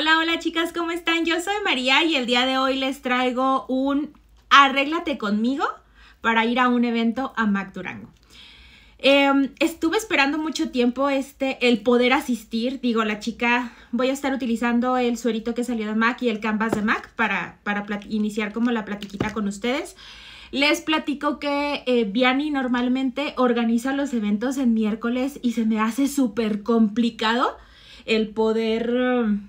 Hola, hola chicas, ¿cómo están? Yo soy María y el día de hoy les traigo un Arréglate conmigo para ir a un evento a Mac Durango. Em, estuve esperando mucho tiempo este, el poder asistir. Digo, la chica, voy a estar utilizando el suerito que salió de Mac y el canvas de Mac para, para iniciar como la platiquita con ustedes. Les platico que eh, normalmente organiza los eventos en miércoles y se me hace súper complicado el poder... Em,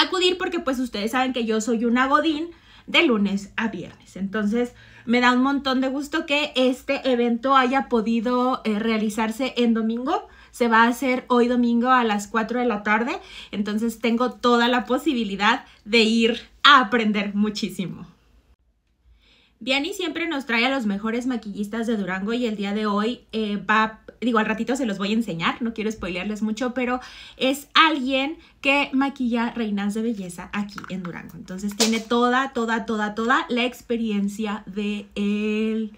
acudir porque pues ustedes saben que yo soy una godín de lunes a viernes. Entonces me da un montón de gusto que este evento haya podido eh, realizarse en domingo. Se va a hacer hoy domingo a las 4 de la tarde, entonces tengo toda la posibilidad de ir a aprender muchísimo. Diani siempre nos trae a los mejores maquillistas de Durango y el día de hoy eh, va, digo, al ratito se los voy a enseñar, no quiero spoilearles mucho, pero es alguien que maquilla reinas de belleza aquí en Durango. Entonces tiene toda, toda, toda, toda la experiencia de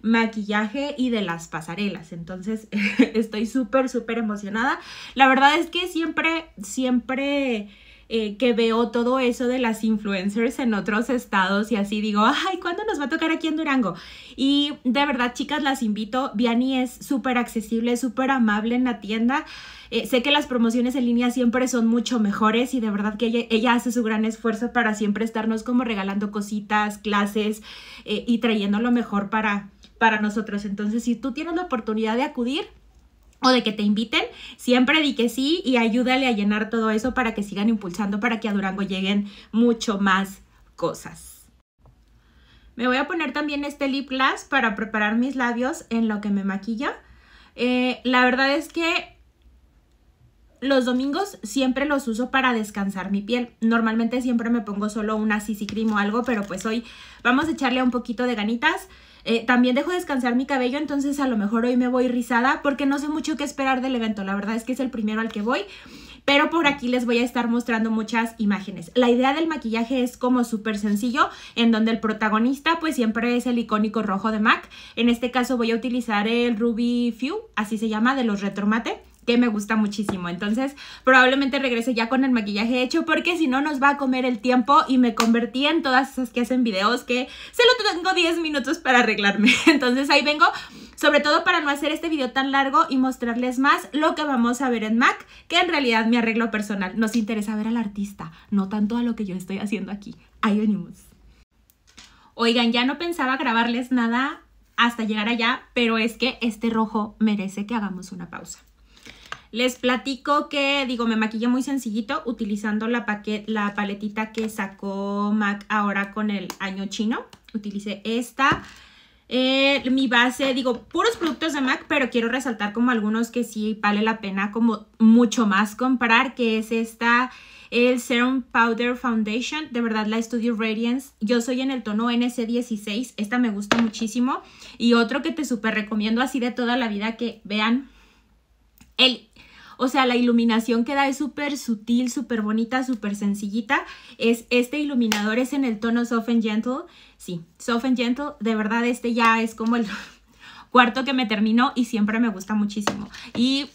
maquillaje y de las pasarelas. Entonces estoy súper, súper emocionada. La verdad es que siempre, siempre eh, que veo todo eso de las influencers en otros estados y así digo, ay, ¿cuándo nos va a tocar aquí en Durango? Y de verdad, chicas, las invito. Viani es súper accesible, súper amable en la tienda. Eh, sé que las promociones en línea siempre son mucho mejores y de verdad que ella, hace su gran esfuerzo para siempre estarnos como regalando cositas, clases eh, y trayendo lo mejor para, para nosotros. Entonces, si tú tienes la oportunidad de acudir, o de que te inviten, siempre di que sí y ayúdale a llenar todo eso para que sigan impulsando, para que a Durango lleguen mucho más cosas. Me voy a poner también este lip gloss para preparar mis labios en lo que me maquilla. Eh, la verdad es que los domingos siempre los uso para descansar mi piel. Normalmente siempre me pongo solo una CC cream o algo, pero pues hoy vamos a echarle un poquito de ganitas. Eh, también dejo descansar mi cabello, entonces a lo mejor hoy me voy rizada porque no sé mucho qué esperar del evento. La verdad es que es el primero al que voy, pero por aquí les voy a estar mostrando muchas imágenes. La idea del maquillaje es como súper sencillo, en donde el protagonista pues siempre es el icónico rojo de MAC. En este caso voy a utilizar el Ruby Few, así se llama, de los Retromate que me gusta muchísimo. Entonces, probablemente regrese ya con el maquillaje hecho porque si no nos va a comer el tiempo y me convertí en todas esas que hacen videos que se lo tengo 10 minutos para arreglarme. Entonces, ahí vengo, sobre todo para no hacer este video tan largo y mostrarles más lo que vamos a ver en MAC, que en realidad mi arreglo personal. Nos interesa ver al artista, no tanto a lo que yo estoy haciendo aquí. Ahí venimos. Oigan, ya no pensaba grabarles nada hasta llegar allá, pero es que este rojo merece que hagamos una pausa. Les platico que, digo, me maquillé muy sencillito utilizando la, la paletita que sacó MAC ahora con el año chino. Utilicé esta. Eh, mi base, digo, puros productos de MAC, pero quiero resaltar como algunos que sí vale la pena como mucho más comprar, que es esta, el Serum Powder Foundation, de verdad la Studio Radiance, yo soy en el tono NC16, esta me gusta muchísimo, y otro que te súper recomiendo así de toda la vida que vean o sea, la iluminación que da es súper sutil, súper bonita, súper sencillita. Es, este iluminador es en el tono Soft and Gentle. Sí, Soft and Gentle. De verdad, este ya es como el cuarto que me terminó y siempre me gusta muchísimo. Y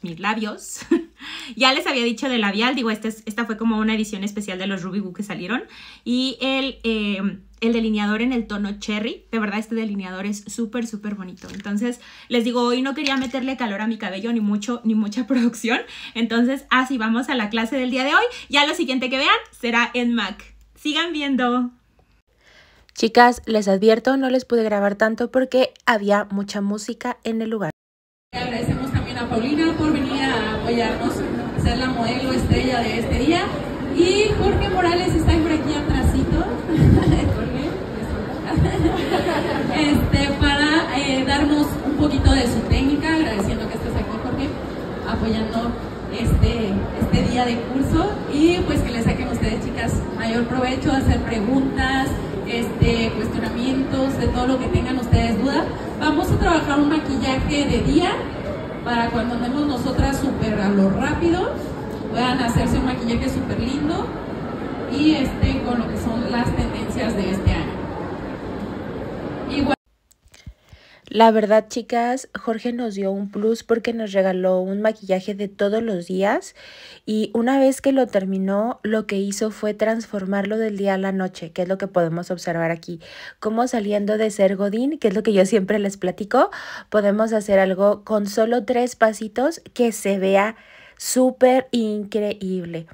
mis labios. ya les había dicho de labial, digo, este esta fue como una edición especial de los Ruby Woo que salieron. Y el... Eh, el delineador en el tono cherry. De verdad, este delineador es súper, súper bonito. Entonces, les digo, hoy no quería meterle calor a mi cabello, ni mucho, ni mucha producción. Entonces, así vamos a la clase del día de hoy. Ya lo siguiente que vean será en MAC. Sigan viendo. Chicas, les advierto, no les pude grabar tanto porque había mucha música en el lugar. Agradecemos también a Paulina por venir a apoyarnos, ser la modelo estrella de este día y Jorge Morales Este, para eh, darnos un poquito de su técnica, agradeciendo que estés aquí, Jorge, apoyando este, este, día de curso y pues que le saquen ustedes, chicas, mayor provecho, hacer preguntas, este, cuestionamientos, de todo lo que tengan ustedes dudas. Vamos a trabajar un maquillaje de día para cuando andemos nosotras súper a lo rápido, puedan hacerse un maquillaje súper lindo y este, con lo que son las tendencias de este año. La verdad, chicas, Jorge nos dio un plus porque nos regaló un maquillaje de todos los días y una vez que lo terminó, lo que hizo fue transformarlo del día a la noche, que es lo que podemos observar aquí. Como saliendo de ser godín, que es lo que yo siempre les platico, podemos hacer algo con solo tres pasitos que se vea súper increíble.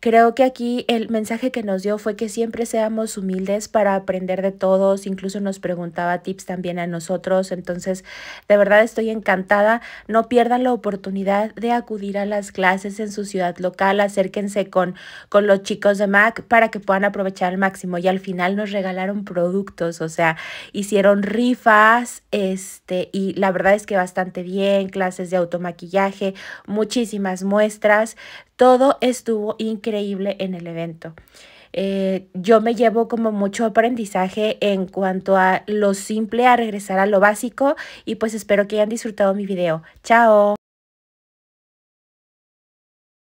Creo que aquí el mensaje que nos dio fue que siempre seamos humildes para aprender de todos, incluso nos preguntaba tips también a nosotros, entonces de verdad estoy encantada, no pierdan la oportunidad de acudir a las clases en su ciudad local, acérquense con, con los chicos de MAC para que puedan aprovechar al máximo y al final nos regalaron productos, o sea, hicieron rifas, este, y la verdad es que bastante bien, clases de automaquillaje, muchísimas, muestras, todo estuvo increíble en el evento. Eh, yo me llevo como mucho aprendizaje en cuanto a lo simple, a regresar a lo básico y pues espero que hayan disfrutado mi video. Chao.